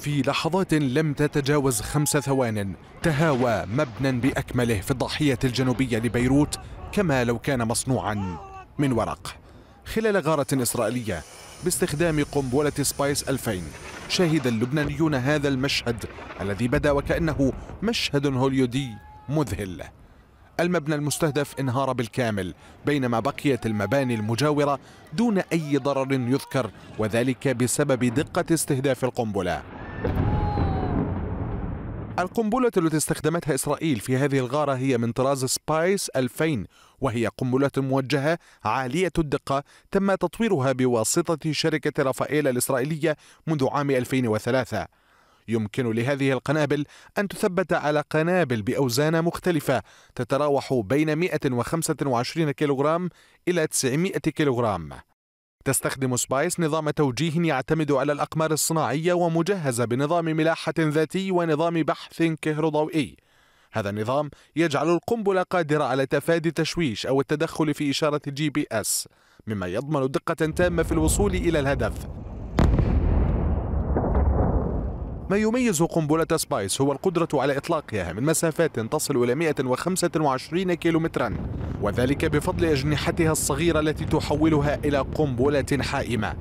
في لحظات لم تتجاوز خمس ثوان تهاوى مبنى بأكمله في الضاحية الجنوبية لبيروت كما لو كان مصنوعا من ورق خلال غارة إسرائيلية باستخدام قنبلة سبايس 2000 شهد اللبنانيون هذا المشهد الذي بدا وكأنه مشهد هوليودي مذهل المبنى المستهدف انهار بالكامل بينما بقيت المباني المجاورة دون أي ضرر يذكر وذلك بسبب دقة استهداف القنبلة القنبلة التي استخدمتها إسرائيل في هذه الغارة هي من طراز سبايس 2000 وهي قنبلة موجهة عالية الدقة تم تطويرها بواسطة شركة رافائيل الإسرائيلية منذ عام 2003 يمكن لهذه القنابل أن تثبت على قنابل بأوزان مختلفة تتراوح بين 125 كيلوغرام إلى 900 كيلوغرام تستخدم سبايس نظام توجيه يعتمد على الأقمار الصناعية ومجهزة بنظام ملاحة ذاتي ونظام بحث كهروضوئي هذا النظام يجعل القنبلة قادرة على تفادي تشويش أو التدخل في إشارة جي بي أس مما يضمن دقة تامة في الوصول إلى الهدف ما يميز قنبلة سبايس هو القدرة على إطلاقها من مسافات تصل إلى 125 كيلومتراً وذلك بفضل أجنحتها الصغيرة التي تحولها إلى قنبلة حائمة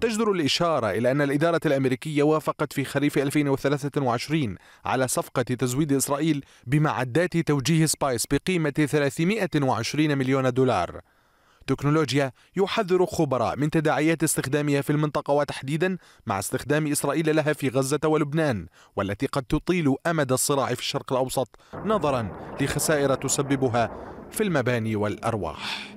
تجدر الإشارة إلى أن الإدارة الأمريكية وافقت في خريف 2023 على صفقة تزويد إسرائيل بمعدات توجيه سبايس بقيمة 320 مليون دولار تكنولوجيا يحذر خبراء من تداعيات استخدامها في المنطقة وتحديدا مع استخدام إسرائيل لها في غزة ولبنان والتي قد تطيل أمد الصراع في الشرق الأوسط نظرا لخسائر تسببها في المباني والأرواح